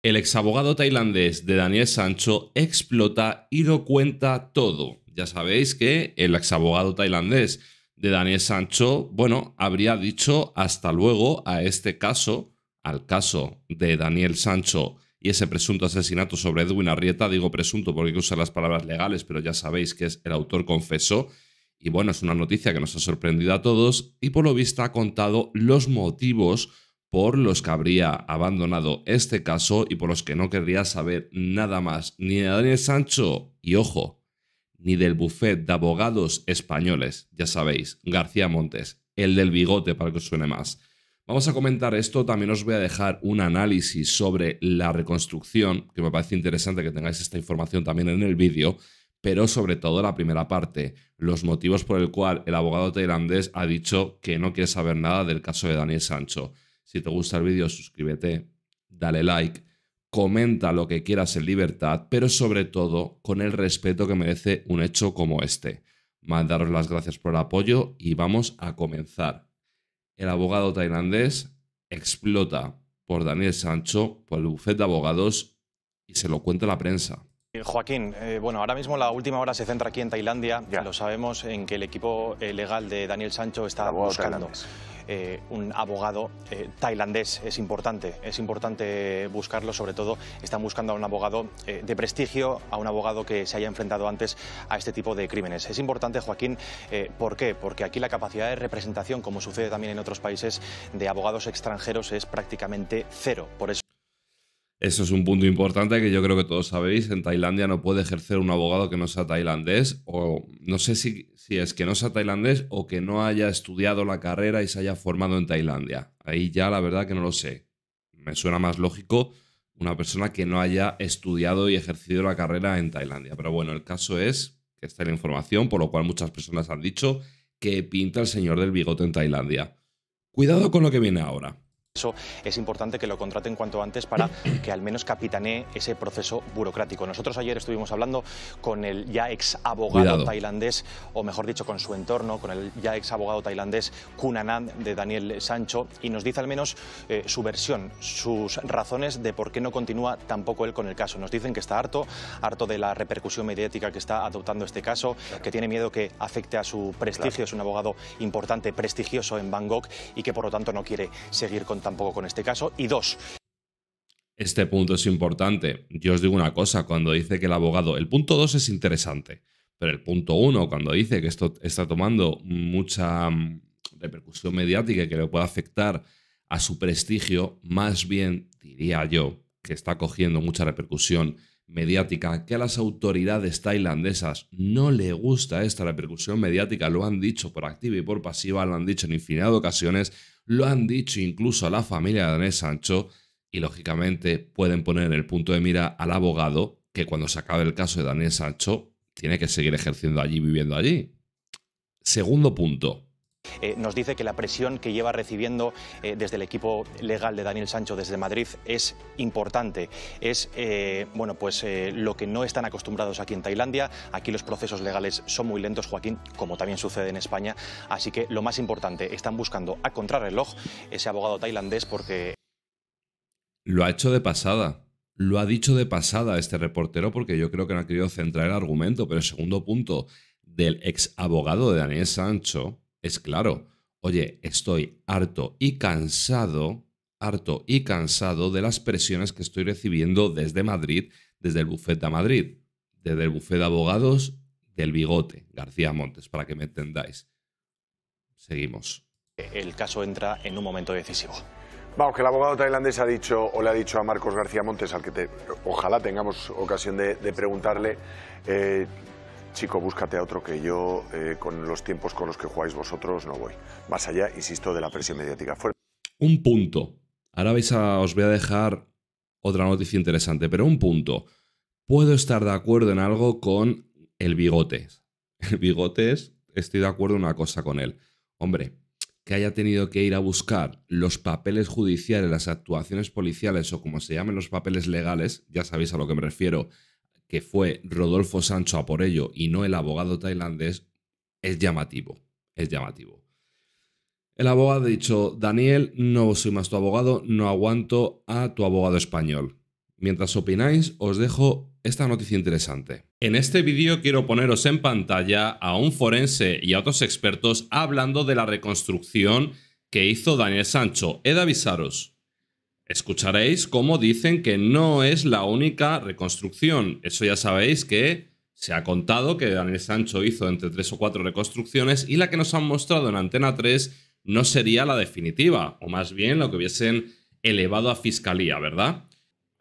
El exabogado tailandés de Daniel Sancho explota y lo cuenta todo. Ya sabéis que el exabogado tailandés de Daniel Sancho, bueno, habría dicho hasta luego a este caso, al caso de Daniel Sancho y ese presunto asesinato sobre Edwin Arrieta, digo presunto porque hay que usar las palabras legales, pero ya sabéis que es el autor confesó. Y bueno, es una noticia que nos ha sorprendido a todos y por lo visto ha contado los motivos por los que habría abandonado este caso y por los que no querría saber nada más ni de Daniel Sancho y ojo, ni del buffet de abogados españoles, ya sabéis, García Montes, el del bigote para que os suene más. Vamos a comentar esto, también os voy a dejar un análisis sobre la reconstrucción, que me parece interesante que tengáis esta información también en el vídeo, pero sobre todo la primera parte, los motivos por el cual el abogado tailandés ha dicho que no quiere saber nada del caso de Daniel Sancho. Si te gusta el vídeo, suscríbete, dale like, comenta lo que quieras en libertad, pero sobre todo con el respeto que merece un hecho como este. Mandaros las gracias por el apoyo y vamos a comenzar. El abogado tailandés explota por Daniel Sancho, por el bufete de abogados y se lo cuenta la prensa. Eh, Joaquín, eh, bueno, ahora mismo la última hora se centra aquí en Tailandia. Ya. Lo sabemos en que el equipo eh, legal de Daniel Sancho está buscando. Eh, un abogado eh, tailandés. Es importante, es importante buscarlo, sobre todo están buscando a un abogado eh, de prestigio, a un abogado que se haya enfrentado antes a este tipo de crímenes. Es importante, Joaquín, ¿por qué? Porque aquí la capacidad de representación, como sucede también en otros países, de abogados extranjeros es prácticamente cero. Por eso eso es un punto importante que yo creo que todos sabéis. En Tailandia no puede ejercer un abogado que no sea tailandés o no sé si, si, es que no sea tailandés o que no haya estudiado la carrera y se haya formado en Tailandia. Ahí ya la verdad que no lo sé. Me suena más lógico una persona que no haya estudiado y ejercido la carrera en Tailandia. Pero bueno, el caso es que está la información, por lo cual muchas personas han dicho que pinta el señor del bigote en Tailandia. Cuidado con lo que viene ahora eso es importante que lo contraten cuanto antes para que al menos capitanee ese proceso burocrático. Nosotros ayer estuvimos hablando con el ya ex abogado tailandés, o mejor dicho, con su entorno, con el ya ex abogado tailandés Kunanan de Daniel Sancho, y nos dice al menos eh, su versión, sus razones de por qué no continúa tampoco él con el caso. Nos dicen que está harto, harto de la repercusión mediática que está adoptando este caso, que tiene miedo que afecte a su prestigio, es un abogado importante, prestigioso en Bangkok y que por lo tanto no quiere seguir contando tampoco con este caso. Y dos. Este punto es importante. Yo os digo una cosa, cuando dice que el abogado, el punto dos es interesante, pero el punto uno, cuando dice que esto está tomando mucha mm, repercusión mediática y que le puede afectar a su prestigio, más bien diría yo que está cogiendo mucha repercusión mediática, que a las autoridades tailandesas no le gusta esta repercusión mediática, lo han dicho por activa y por pasiva, lo han dicho en infinidad de ocasiones, lo han dicho incluso a la familia de Daniel Sancho y lógicamente pueden poner en el punto de mira al abogado que cuando se acabe el caso de Daniel Sancho tiene que seguir ejerciendo allí, viviendo allí. Segundo punto, eh, nos dice que la presión que lleva recibiendo eh, desde el equipo legal de Daniel Sancho desde Madrid es importante. Es eh, bueno, pues, lo que no están acostumbrados aquí en Tailandia. Aquí los procesos legales son muy lentos, Joaquín, como también sucede en España. Así que lo más importante, están buscando a contrarreloj ese abogado tailandés porque... Lo ha hecho de pasada lo ha dicho de pasada este reportero porque yo creo que no ha querido centrar el argumento, pero el segundo punto del ex abogado de Daniel Sancho es claro, oye, estoy harto y cansado, harto y cansado de las presiones que estoy recibiendo desde Madrid, desde el bufete a Madrid, desde el bufete de abogados del bigote, García Montes, para que me entendáis. Seguimos. El caso entra en un momento decisivo. Vamos, que el abogado tailandés ha dicho, o le ha dicho a Marcos García Montes, al que ojalá tengamos ocasión de, preguntarle, eh, chico, búscate a otro que yo, eh, con los tiempos con los que jugáis vosotros, no voy. Más allá, insisto, de la presión mediática. Fuera. Un punto. Ahora vais a, os voy a dejar otra noticia interesante, pero un punto. Puedo estar de acuerdo en algo con el bigotes. El bigotes, estoy de acuerdo en una cosa con él. Hombre, que haya tenido que ir a buscar los papeles judiciales, las actuaciones policiales o como se llamen los papeles legales, ya sabéis a lo que me refiero, que fue Rodolfo Sancho a por ello y no el abogado tailandés, es llamativo. Es llamativo. El abogado ha dicho, Daniel, no soy más tu abogado, no aguanto a tu abogado español. Mientras opináis, os dejo esta noticia interesante. En este vídeo quiero poneros en pantalla a un forense y a otros expertos hablando de la reconstrucción que hizo Daniel Sancho. He de avisaros, escucharéis cómo dicen que no es la única reconstrucción. Eso ya sabéis que se ha contado que Daniel Sancho hizo entre tres o cuatro reconstrucciones y la que nos han mostrado en Antena 3 no sería la definitiva, o más bien lo que hubiesen elevado a fiscalía, ¿verdad?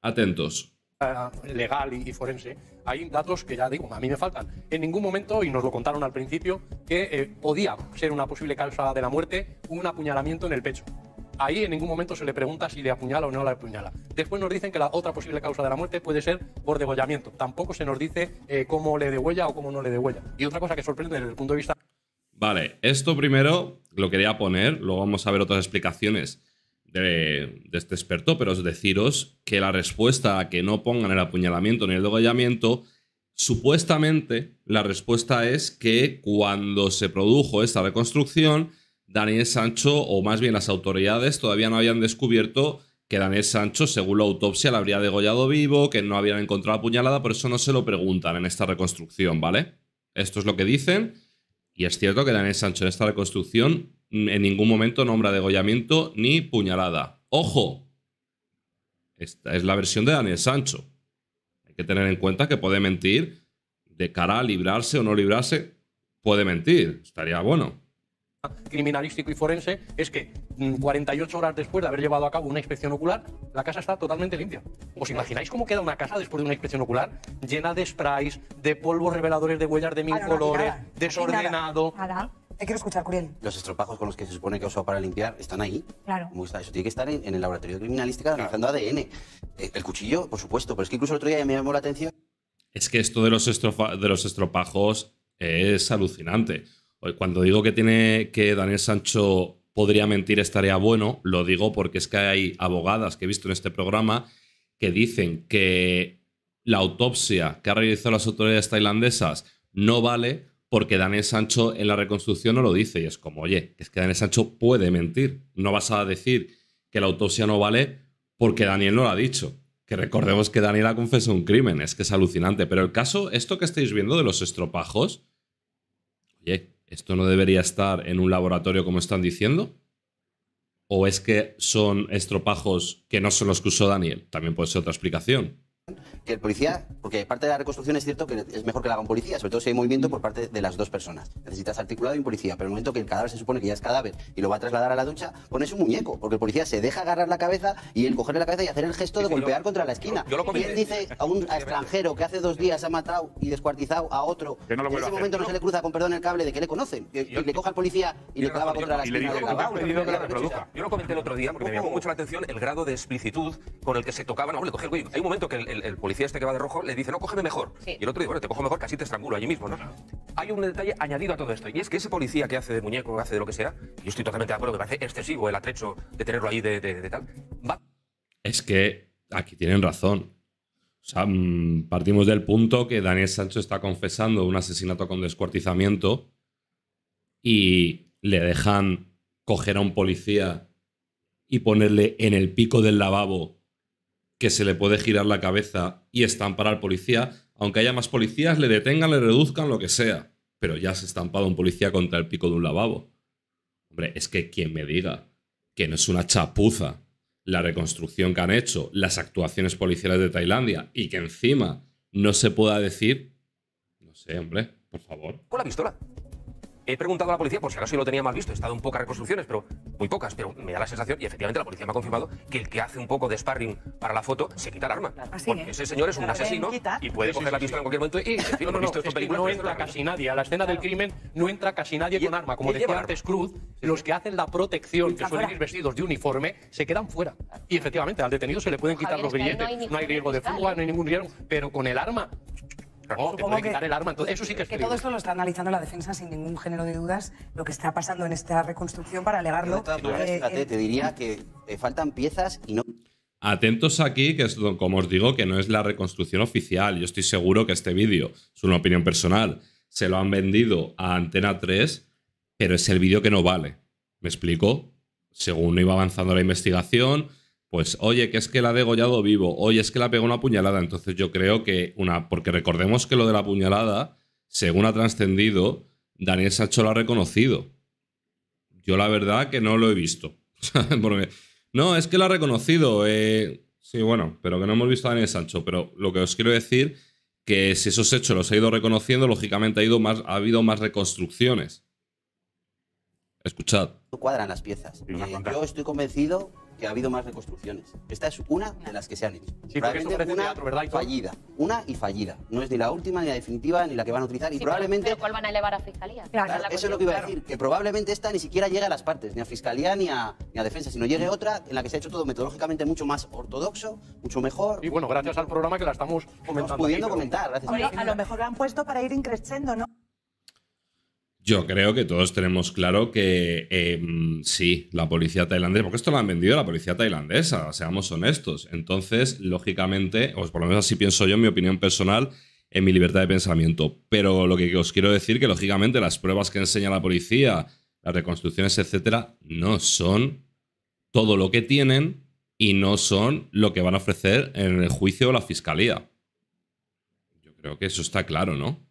Atentos. Legal y forense, hay datos que ya digo, a mí me faltan. En ningún momento, y nos lo contaron al principio, que eh, podía ser una posible causa de la muerte un apuñalamiento en el pecho. Ahí en ningún momento se le pregunta si le apuñala o no la apuñala. Después nos dicen que la otra posible causa de la muerte puede ser por degollamiento. Tampoco se nos dice eh, cómo le degüella o cómo no le degüella. Y otra cosa que sorprende desde el punto de vista... Vale, esto primero lo quería poner, luego vamos a ver otras explicaciones de, este experto, pero es deciros que la respuesta a que no pongan el apuñalamiento ni el degollamiento supuestamente la respuesta es que cuando se produjo esta reconstrucción, Daniel Sancho, o más bien las autoridades, todavía no habían descubierto que Daniel Sancho, según la autopsia, le habría degollado vivo, que no habían encontrado puñalada, por eso no se lo preguntan en esta reconstrucción, ¿vale? Esto es lo que dicen, y es cierto que Daniel Sancho en esta reconstrucción mm, en ningún momento nombra degollamiento ni puñalada. ¡Ojo! Esta es la versión de Daniel Sancho. Hay que tener en cuenta que puede mentir de cara a librarse o no librarse, puede mentir, estaría bueno criminalístico y forense es que 48 mm, horas después de haber llevado a cabo una inspección ocular, la casa está totalmente limpia. ¿Os imagináis cómo queda una casa después de una inspección ocular? Llena de sprays, de polvos reveladores de huellas de mil colores, desordenado. quiero escuchar, Curiel. Los estropajos con los que se supone que usó para limpiar están ahí. Claro. Eso tiene que estar en, el laboratorio criminalístico analizando ADN. Eh, el cuchillo, por supuesto, pero es que incluso el otro día me llamó la atención. Es que esto de los, de los estropajos es alucinante. Pues cuando digo que tiene que Daniel Sancho podría mentir estaría bueno, lo digo porque es que hay abogadas que he visto en este programa que dicen que la autopsia que han realizado las autoridades tailandesas no vale porque Daniel Sancho en la reconstrucción no lo dice. Y es como, oye, es que Daniel Sancho puede mentir. No vas a decir que la autopsia no vale porque Daniel no lo ha dicho. Que recordemos que Daniel ha confesado un crimen, es que es alucinante. Pero el caso, esto que estáis viendo de los estropajos, oye, ¿esto no debería estar en un laboratorio como están diciendo? ¿O es que son estropajos que no son los que usó Daniel? También puede ser otra explicación que el policía, porque parte de la reconstrucción es cierto que es mejor que la haga un policía, sobre todo si hay movimiento por parte de las dos personas. Necesitas articulado y un policía, pero el momento que el cadáver se supone que ya es cadáver y lo va a trasladar a la ducha, pones un muñeco, porque el policía se deja agarrar la cabeza y el cogerle la cabeza y hacer el gesto de golpear contra la esquina. ¿Quién dice a un extranjero que hace dos días ha matado y descuartizado a otro, en ese momento no, se le cruza con perdón el cable de que le conocen, Que le coja al policía y le clava contra la esquina. la yo lo comenté el otro día porque me llamó mucho la atención el grado de explicitud con el que se tocaban. Hay un momento que el el, policía este que va de rojo le dice, no, cógeme mejor. Y el otro dice, bueno, te cojo mejor, casi te estrangulo allí mismo, ¿no? Hay un detalle añadido a todo esto, y es que ese policía que hace de muñeco, hace de lo que sea, yo estoy totalmente de acuerdo, me parece excesivo el atrecho de tenerlo ahí de, tal. Va... Es que aquí tienen razón. O sea, mm, partimos del punto que Daniel Sancho está confesando un asesinato con descuartizamiento y le dejan coger a un policía y ponerle en el pico del lavabo que se le puede girar la cabeza y estampar al policía, aunque haya más policías, le detengan, le reduzcan, lo que sea. Pero ya se ha estampado un policía contra el pico de un lavabo. Hombre, es que quien me diga que no es una chapuza la reconstrucción que han hecho, las actuaciones policiales de Tailandia y que encima no se pueda decir, no sé, hombre, por favor. Con la pistola. He preguntado a la policía, por si acaso yo lo tenía mal visto, he estado en pocas reconstrucciones, pero muy pocas, pero me da la sensación, y efectivamente la policía me ha confirmado, que el que hace un poco de sparring para la foto se quita el arma. porque ese señor es un asesino y puede coger la pistola en cualquier momento y, no, entra casi nadie, a la escena del crimen no entra casi nadie con arma. Como decía Cruz, los que hacen la protección, que suelen ir vestidos de uniforme, se quedan fuera. Y efectivamente, al detenido se le pueden quitar los billetes. no hay riesgo de fuga, ¿eh? no hay ningún riesgo, pero con el arma no, oh, el arma. eso sí que es Que todo esto lo está analizando la defensa sin ningún género de dudas, lo que está pasando en esta reconstrucción para alegarlo. Eh, te diría que eh, faltan piezas y no... Atentos aquí, que es como os digo, que no es la reconstrucción oficial. Yo estoy seguro que este vídeo es una opinión personal. Se lo han vendido a Antena 3, pero es el vídeo que no vale. ¿Me explico? Según iba avanzando la investigación, pues oye, que es que la ha degollado vivo, oye, es que la pegó una puñalada. Entonces yo creo que una, porque recordemos que lo de la puñalada, según ha trascendido, Daniel Sancho lo ha reconocido. Yo la verdad que no lo he visto. no, es que lo ha reconocido. Eh, sí, bueno, pero que no hemos visto a Daniel Sancho. Pero lo que os quiero decir, que si esos hechos los ha ido reconociendo, lógicamente ha, ido más, ha habido más reconstrucciones. Escuchad. No cuadran las piezas. Eh, yo estoy convencido que ha habido más reconstrucciones. Esta es una de las que se han hecho. Sí, probablemente una ¿verdad? fallida. Una y fallida. No es ni la última, ni la definitiva, ni la que van a utilizar. y probablemente... ¿Cuál van a elevar a fiscalía? eso es lo que iba a decir, que probablemente esta ni siquiera llegue a las partes, ni a fiscalía ni a, ni a defensa, sino llegue otra en la que se ha hecho todo metodológicamente mucho más ortodoxo, mucho mejor. Y bueno, gracias al programa que la estamos comentando. Estamos pudiendo comentar, gracias. a, a lo mejor lo han puesto para ir increciendo, ¿no? Yo creo que todos tenemos claro que em, sí, la policía tailandesa, porque esto lo han vendido la policía tailandesa, seamos honestos. Entonces, lógicamente, o por lo menos así pienso yo en mi opinión personal, en mi libertad de pensamiento. Pero lo que os quiero decir que lógicamente las pruebas que enseña la policía, las reconstrucciones, etcétera, no son todo lo que tienen y no son lo que van a ofrecer en el juicio o la fiscalía. Yo creo que eso está claro, ¿no?